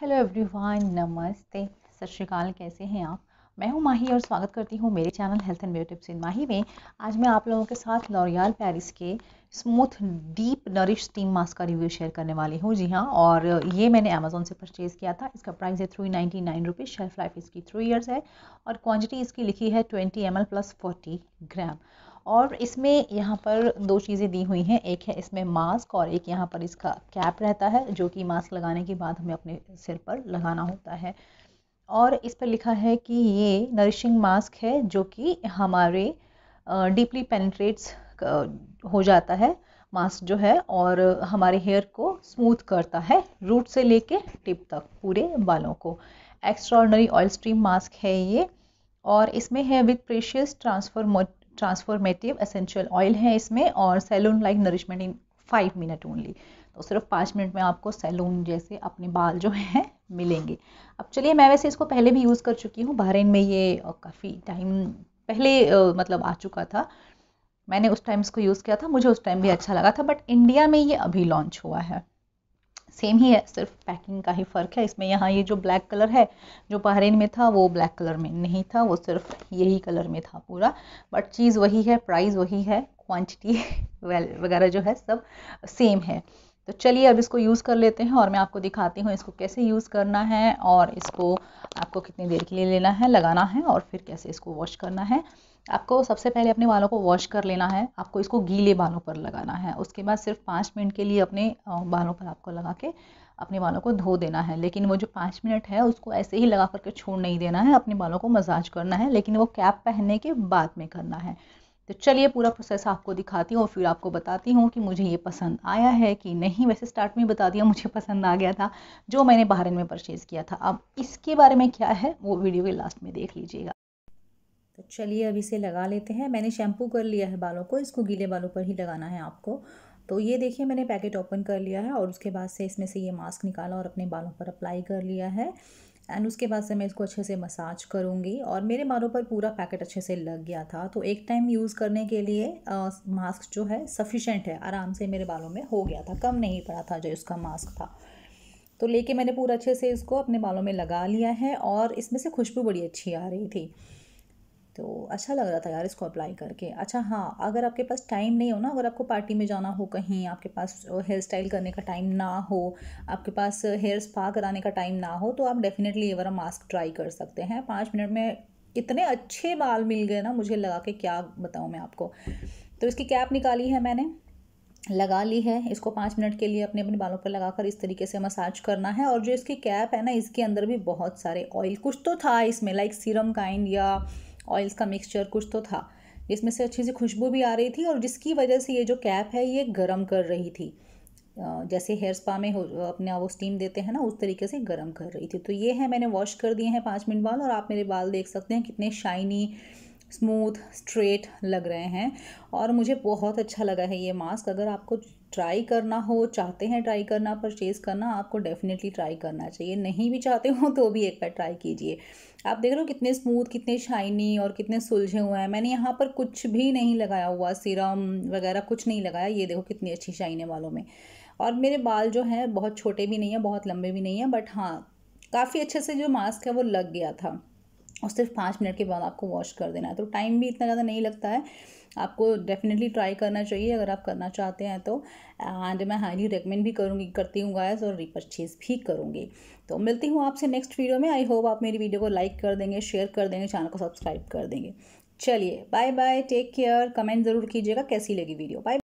hello everyone नमस्ते सत श्रीकाल कैसे हैं आप मैं हूं माही और स्वागत करती हूं मेरे channel health and beauty tips in Mahi में आज मैं आप लोगों के साथ लॉरियाल पेरिस के smooth deep nourish steam mask का रिव्यू शेयर करने वाली हूं जी हाँ और ये मैंने अमेजोन से परचेज़ किया था इसका प्राइस है three ninety nine rupees shelf life इसकी थ्री ईयर्स है और क्वान्टिटी इसकी लिखी है twenty M plus forty gram और इसमें यहाँ पर दो चीज़ें दी हुई हैं एक है इसमें मास्क और एक यहाँ पर इसका कैप रहता है जो कि मास्क लगाने के बाद हमें अपने सिर पर लगाना होता है और इस पर लिखा है कि ये नरिशिंग मास्क है जो कि हमारे डीपली पेनिट्रेट्स हो जाता है मास्क जो है और हमारे हेयर को स्मूथ करता है रूट से लेके टिप तक पूरे बालों को एक्स्ट्रॉर्डनरी ऑयल स्ट्रीम मास्क है ये और इसमें है with precious transformer transformative essential oil है इसमें और salon like nourishment in five minute only तो सिर्फ पाँच मिनट में आपको सैलून जैसे अपने बाल जो हैं मिलेंगे अब चलिए मैं वैसे इसको पहले भी यूज़ कर चुकी हूँ बहरीन में ये काफ़ी टाइम पहले आ, मतलब आ चुका था मैंने उस टाइम इसको यूज़ किया था मुझे उस टाइम भी अच्छा लगा था बट इंडिया में ये अभी लॉन्च हुआ है सेम ही है सिर्फ पैकिंग का ही फ़र्क है इसमें यहाँ ये जो ब्लैक कलर है जो बहरीन में था वो ब्लैक कलर में नहीं था वो सिर्फ यही कलर में था पूरा बट चीज़ वही है प्राइस वही है क्वांटिटी वगैरह जो है सब सेम है तो चलिए अब इसको यूज़ कर लेते हैं और मैं आपको दिखाती हूँ इसको कैसे यूज़ करना है और इसको आपको कितनी देर के लिए लेना है लगाना है और फिर कैसे इसको वॉश करना है आपको सबसे पहले अपने बालों को वॉश कर लेना है आपको इसको गीले बालों पर लगाना है उसके बाद सिर्फ पाँच मिनट के लिए अपने बालों पर आपको लगा के अपने बालों को धो देना है लेकिन वो जो पाँच मिनट है उसको ऐसे ही लगा करके छोड़ नहीं देना है अपने बालों को मसाज करना है लेकिन वो कैप पहनने के बाद में करना है तो चलिए पूरा प्रोसेस आपको दिखाती हूँ और फिर आपको बताती हूँ कि मुझे ये पसंद आया है कि नहीं वैसे स्टार्ट में बता दिया मुझे पसंद आ गया था जो मैंने बाहर में परचेज़ किया था अब इसके बारे में क्या है वो वीडियो के लास्ट में देख लीजिएगा तो चलिए अब इसे लगा लेते हैं मैंने शैम्पू कर लिया है बालों को इसको गीले बालों पर ही लगाना है आपको तो ये देखिए मैंने पैकेट ओपन कर लिया है और उसके बाद से इसमें से ये मास्क निकाला और अपने बालों पर अप्लाई कर लिया है एंड उसके बाद से मैं इसको अच्छे से मसाज करूँगी और मेरे बालों पर पूरा पैकेट अच्छे से लग गया था तो एक टाइम यूज़ करने के लिए आ, मास्क जो है सफिशेंट है आराम से मेरे बालों में हो गया था कम नहीं पड़ा था जो इसका मास्क था तो लेके मैंने पूरा अच्छे से इसको अपने बालों में लगा लिया है और इसमें से खुशबू बड़ी अच्छी आ रही थी तो अच्छा लग रहा था यार इसको अप्लाई करके अच्छा हाँ अगर आपके पास टाइम नहीं हो ना अगर आपको पार्टी में जाना हो कहीं आपके पास हेयर स्टाइल करने का टाइम ना हो आपके पास हेयर स्पा कराने का टाइम ना हो तो आप डेफिनेटली ये वाला मास्क ट्राई कर सकते हैं पाँच मिनट में इतने अच्छे बाल मिल गए ना मुझे लगा के क्या बताऊँ मैं आपको तो इसकी कैप निकाली है मैंने लगा ली है इसको पाँच मिनट के लिए अपने अपने बालों पर लगाकर इस तरीके से मसाज करना है और जो इसकी कैप है ना इसके अंदर भी बहुत सारे ऑयल कुछ तो था इसमें लाइक सीरम काइंड या ऑयल्स का मिक्सचर कुछ तो था जिसमें से अच्छी सी खुशबू भी आ रही थी और जिसकी वजह से ये जो कैप है ये गर्म कर रही थी जैसे हेयर स्पा में हो अपने वो स्टीम देते हैं ना उस तरीके से गर्म कर रही थी तो ये है मैंने वॉश कर दिए हैं पाँच मिनट बाल और आप मेरे बाल देख सकते हैं कितने शाइनी स्मूथ स्ट्रेट लग रहे हैं और मुझे बहुत अच्छा लगा है ये मास्क अगर आपको ट्राई करना हो चाहते हैं ट्राई करना परचेज़ करना आपको डेफिनेटली ट्राई करना चाहिए नहीं भी चाहते हो तो भी एक बार ट्राई कीजिए आप देख रहे हो कितने स्मूथ कितने शाइनी और कितने सुलझे हुए हैं मैंने यहाँ पर कुछ भी नहीं लगाया हुआ सीरम वगैरह कुछ नहीं लगाया ये देखो कितनी अच्छी शाइन है वालों में और मेरे बाल जो हैं बहुत छोटे भी नहीं हैं बहुत लंबे भी नहीं हैं बट हाँ काफ़ी अच्छे से जो मास्क है वो लग गया था और सिर्फ पाँच मिनट के बाद आपको वॉश कर देना है तो टाइम भी इतना ज़्यादा नहीं लगता है आपको डेफिनेटली ट्राई करना चाहिए अगर आप करना चाहते हैं तो एंड मैं हाईली रिकमेंड भी करूँगी करती हूँ गायस और रिपर्चेज भी करूँगी तो मिलती हूँ आपसे नेक्स्ट वीडियो में आई होप आप मेरी वीडियो को लाइक कर देंगे शेयर कर देंगे चैनल को सब्सक्राइब कर देंगे चलिए bye bye take care comment ज़रूर कीजिएगा कैसी लगी वीडियो बाय